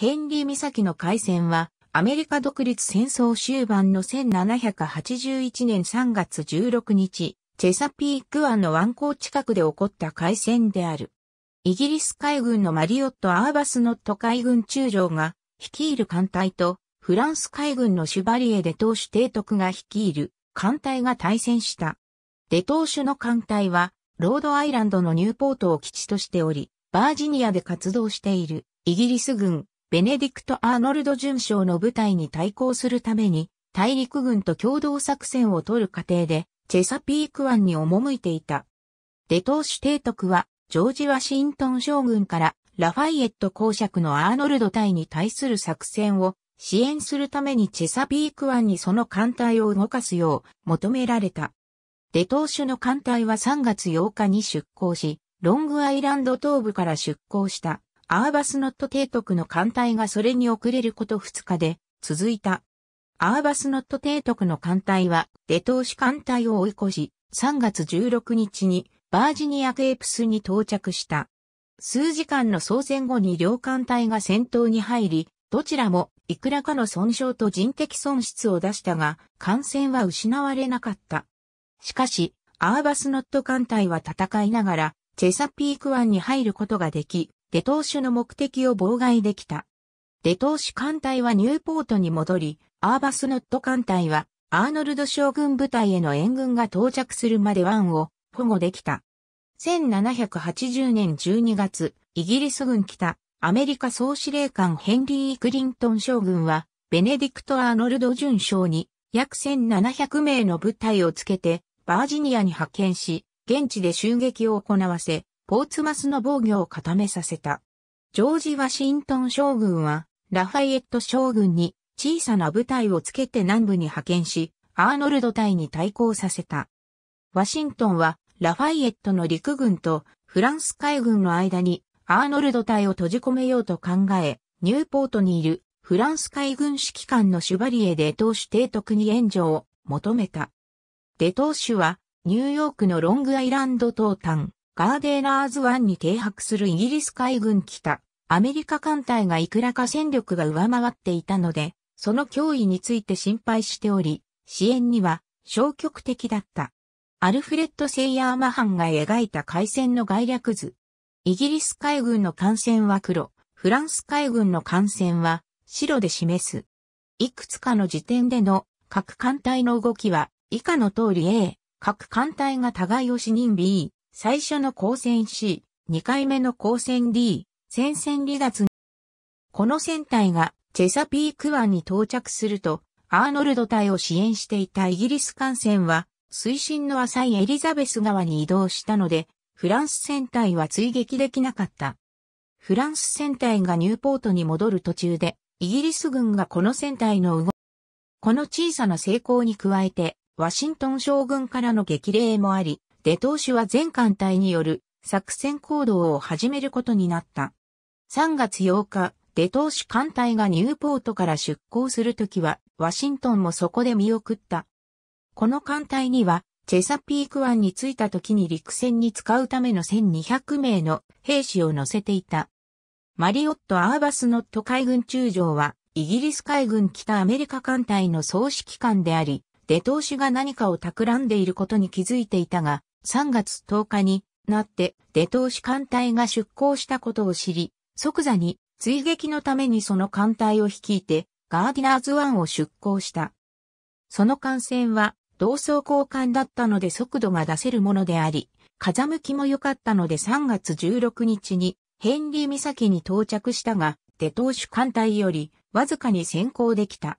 ヘンリー岬の海戦は、アメリカ独立戦争終盤の1781年3月16日、チェサピーク湾の湾口近くで起こった海戦である。イギリス海軍のマリオット・アーバスノット海軍中将が率いる艦隊と、フランス海軍のシュバリエ・デトーシュ提督が率いる艦隊が対戦した。デトーシュの艦隊は、ロードアイランドのニューポートを基地としており、バージニアで活動しているイギリス軍ベネディクト・アーノルド巡将の部隊に対抗するために、大陸軍と共同作戦を取る過程で、チェサピーク湾に赴いていた。デトーシュ提督は、ジョージ・ワシントン将軍からラファイエット公爵のアーノルド隊に対する作戦を支援するためにチェサピーク湾にその艦隊を動かすよう求められた。デトーシュの艦隊は3月8日に出港し、ロングアイランド東部から出港した。アーバスノット提督の艦隊がそれに遅れること2日で続いた。アーバスノット提督の艦隊はデトーシ艦隊を追い越し、3月16日にバージニアケープスに到着した。数時間の操船後に両艦隊が戦闘に入り、どちらもいくらかの損傷と人的損失を出したが、艦船は失われなかった。しかし、アーバスノット艦隊は戦いながら、チェサピーク湾に入ることができ、デトーシュの目的を妨害できた。デトーシュ艦隊はニューポートに戻り、アーバスノット艦隊は、アーノルド将軍部隊への援軍が到着するまで湾を保護できた。1780年12月、イギリス軍北、アメリカ総司令官ヘンリー・クリントン将軍は、ベネディクト・アーノルド准将に、約1700名の部隊をつけて、バージニアに派遣し、現地で襲撃を行わせ、ポーツマスの防御を固めさせた。ジョージ・ワシントン将軍は、ラファイエット将軍に小さな部隊をつけて南部に派遣し、アーノルド隊に対抗させた。ワシントンは、ラファイエットの陸軍とフランス海軍の間にアーノルド隊を閉じ込めようと考え、ニューポートにいるフランス海軍指揮官のシュバリエで党首提督に援助を求めた。デトーシュはニューヨークのロングアイランド東端、ガーデーナーズ湾に停泊するイギリス海軍北、アメリカ艦隊がいくらか戦力が上回っていたので、その脅威について心配しており、支援には消極的だった。アルフレッド・セイヤー・マハンが描いた海戦の概略図。イギリス海軍の艦船は黒、フランス海軍の艦船は白で示す。いくつかの時点での各艦隊の動きは以下の通り A、各艦隊が互いを視認 B、最初の光線 C、2回目の光線 D、戦線離脱。この船体がチェサピーク湾に到着すると、アーノルド隊を支援していたイギリス艦船は、水深の浅いエリザベス川に移動したので、フランス船隊は追撃できなかった。フランス船隊がニューポートに戻る途中で、イギリス軍がこの船隊の動き、この小さな成功に加えて、ワシントン将軍からの激励もあり、デトーシュは全艦隊による作戦行動を始めることになった。3月8日、デトーシュ艦隊がニューポートから出港するときは、ワシントンもそこで見送った。この艦隊には、チェサピーク湾に着いた時に陸戦に使うための1200名の兵士を乗せていた。マリオット・アーバスノット海軍中将は、イギリス海軍北アメリカ艦隊の総指揮官であり、デトーシュが何かを企んでいることに気づいていたが、3月10日になって出頭士艦隊が出港したことを知り、即座に追撃のためにその艦隊を率いてガーディナーズンを出港した。その艦船は同装交換だったので速度が出せるものであり、風向きも良かったので3月16日にヘンリー岬に到着したが、デトーシュ艦隊よりわずかに先行できた。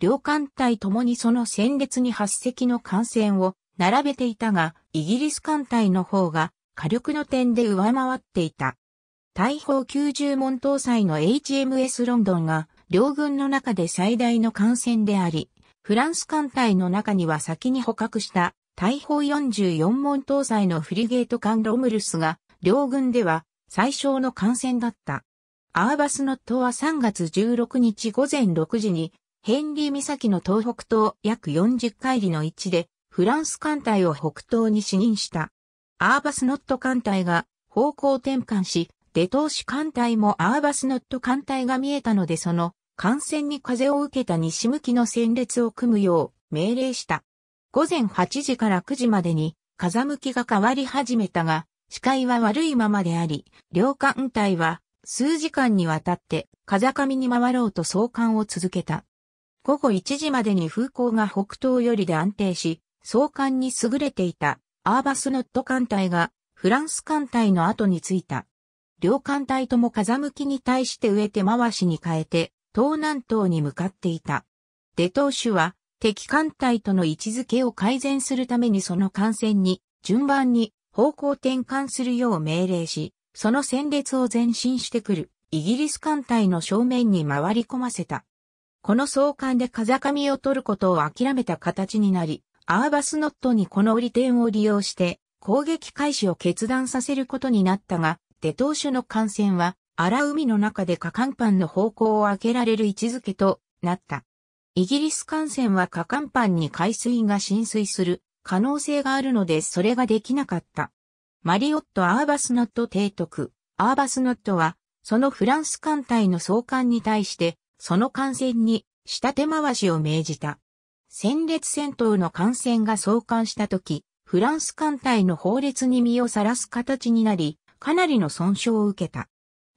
両艦隊ともにその戦列に8隻の艦船を並べていたが、イギリス艦隊の方が火力の点で上回っていた。大砲90門搭載の HMS ロンドンが両軍の中で最大の艦船であり、フランス艦隊の中には先に捕獲した大砲44門搭載のフリゲート艦ロムルスが両軍では最小の艦船だった。アーバスノットは3月16日午前6時にヘンリー岬の東北東約40海里の位置でフランス艦隊を北東に指認した。アーバスノット艦隊が方向転換し、デトーシ艦隊もアーバスノット艦隊が見えたのでその艦船に風を受けた西向きの戦列を組むよう命令した。午前8時から9時までに風向きが変わり始めたが、視界は悪いままであり、両艦隊は数時間にわたって風上に回ろうと相関を続けた。午後1時までに風向が北東よりで安定し、相関に優れていたアーバスノット艦隊がフランス艦隊の後についた。両艦隊とも風向きに対して植えて回しに変えて東南東に向かっていた。デトーシュは敵艦隊との位置づけを改善するためにその艦船に順番に方向転換するよう命令し、その戦列を前進してくるイギリス艦隊の正面に回り込ませた。この相関で風上を取ることを諦めた形になり、アーバスノットにこの売り点を利用して攻撃開始を決断させることになったが、デトーシュの艦船は荒海の中でカ艦パンの方向を開けられる位置づけとなった。イギリス艦船はカ艦パンに海水が浸水する可能性があるのでそれができなかった。マリオット・アーバスノット提督、アーバスノットは、そのフランス艦隊の総艦に対して、その艦船に、下手回しを命じた。戦列戦闘の艦船が相関した時、フランス艦隊の法列に身をさらす形になり、かなりの損傷を受けた。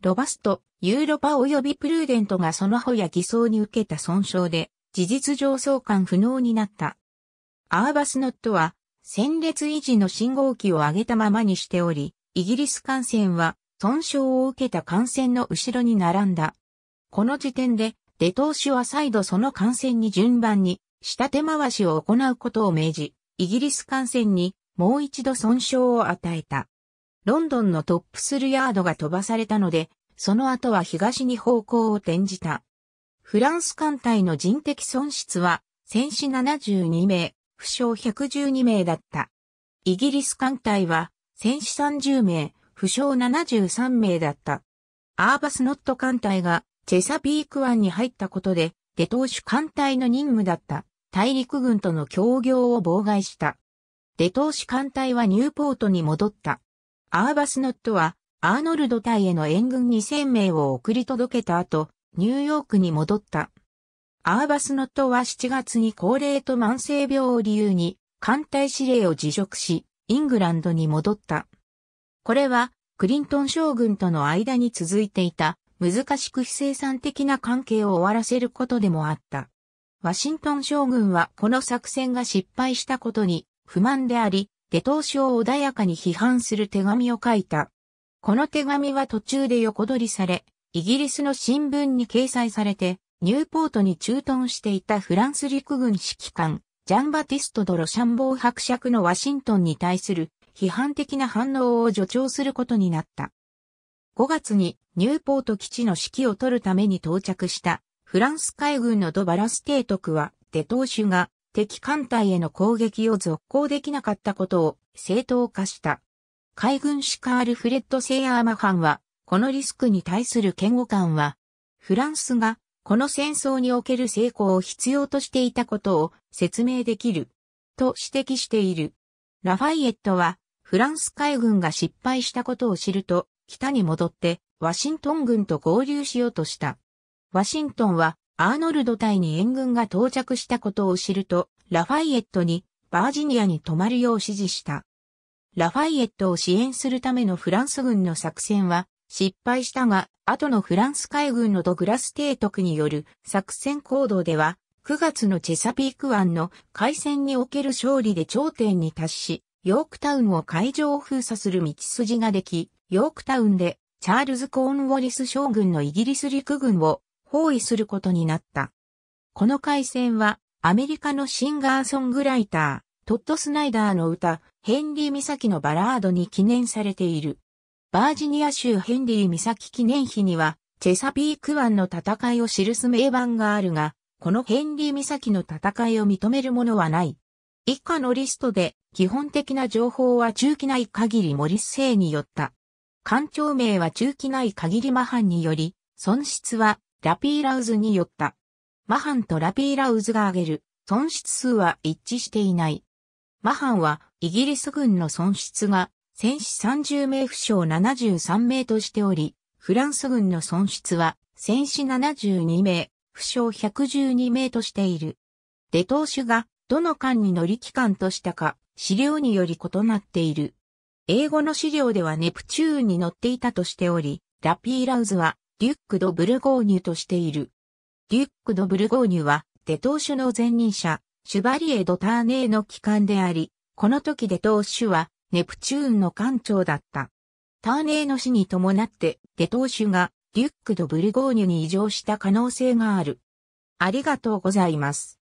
ロバスト、ユーロパ及びプルーデントがそのほや偽装に受けた損傷で、事実上相関不能になった。アーバスノットは、戦列維持の信号機を上げたままにしており、イギリス艦船は、損傷を受けた艦船の後ろに並んだ。この時点で、デトーシュは再度その艦船に順番に、下手回しを行うことを命じ、イギリス艦船にもう一度損傷を与えた。ロンドンのトップスルヤードが飛ばされたので、その後は東に方向を転じた。フランス艦隊の人的損失は、戦死72名、負傷112名だった。イギリス艦隊は、戦死30名、負傷73名だった。アーバスノット艦隊が、チェサピーク湾に入ったことで、デトーシュ艦隊の任務だった。大陸軍との協業を妨害した。デトー艦隊はニューポートに戻った。アーバスノットは、アーノルド隊への援軍2000名を送り届けた後、ニューヨークに戻った。アーバスノットは7月に高齢と慢性病を理由に、艦隊司令を辞職し、イングランドに戻った。これは、クリントン将軍との間に続いていた、難しく非生産的な関係を終わらせることでもあった。ワシントン将軍はこの作戦が失敗したことに不満であり、デトー氏を穏やかに批判する手紙を書いた。この手紙は途中で横取りされ、イギリスの新聞に掲載されて、ニューポートに駐屯していたフランス陸軍指揮官、ジャンバティスト・ドロシャンボー伯爵のワシントンに対する批判的な反応を助長することになった。5月にニューポート基地の指揮を取るために到着したフランス海軍のドバラス提督は、デトーシュが敵艦隊への攻撃を続行できなかったことを正当化した。海軍士カール・フレッド・セイアーマハンは、このリスクに対する嫌悪感は、フランスがこの戦争における成功を必要としていたことを説明できる、と指摘している。ラファイエットは、フランス海軍が失敗したことを知ると、北に戻って、ワシントン軍と合流しようとした。ワシントンはアーノルド隊に援軍が到着したことを知ると、ラファイエットにバージニアに泊まるよう指示した。ラファイエットを支援するためのフランス軍の作戦は失敗したが、後のフランス海軍のドグラス提督による作戦行動では、9月のチェサピーク湾の海戦における勝利で頂点に達し、ヨークタウンを海上封鎖する道筋ができ、ヨークタウンでチャールズ・コーンウォリス将軍のイギリス陸軍を包囲することになった。この回戦は、アメリカのシンガーソングライター、トッド・スナイダーの歌、ヘンリー・ミサキのバラードに記念されている。バージニア州ヘンリー・ミサキ記念碑には、チェサピーク湾の戦いを記す名盤があるが、このヘンリー・ミサキの戦いを認めるものはない。以下のリストで、基本的な情報は中期ない限りモリス星によった。艦長名は中期ない限りマハンにより、損失はラピーラウズによった。マハンとラピーラウズが挙げる損失数は一致していない。マハンはイギリス軍の損失が戦死30名負傷73名としており、フランス軍の損失は戦死72名、負傷112名としている。デトーシュがどの間に乗り機関としたか資料により異なっている。英語の資料ではネプチューンに乗っていたとしており、ラピーラウズはリュック・ド・ブルゴーニュとしている。リュック・ド・ブルゴーニュは、デトーシュの前任者、シュバリエ・ド・ターネーの機関であり、この時デトーシュは、ネプチューンの艦長だった。ターネーの死に伴って、デトーシュが、リュック・ド・ブルゴーニュに異常した可能性がある。ありがとうございます。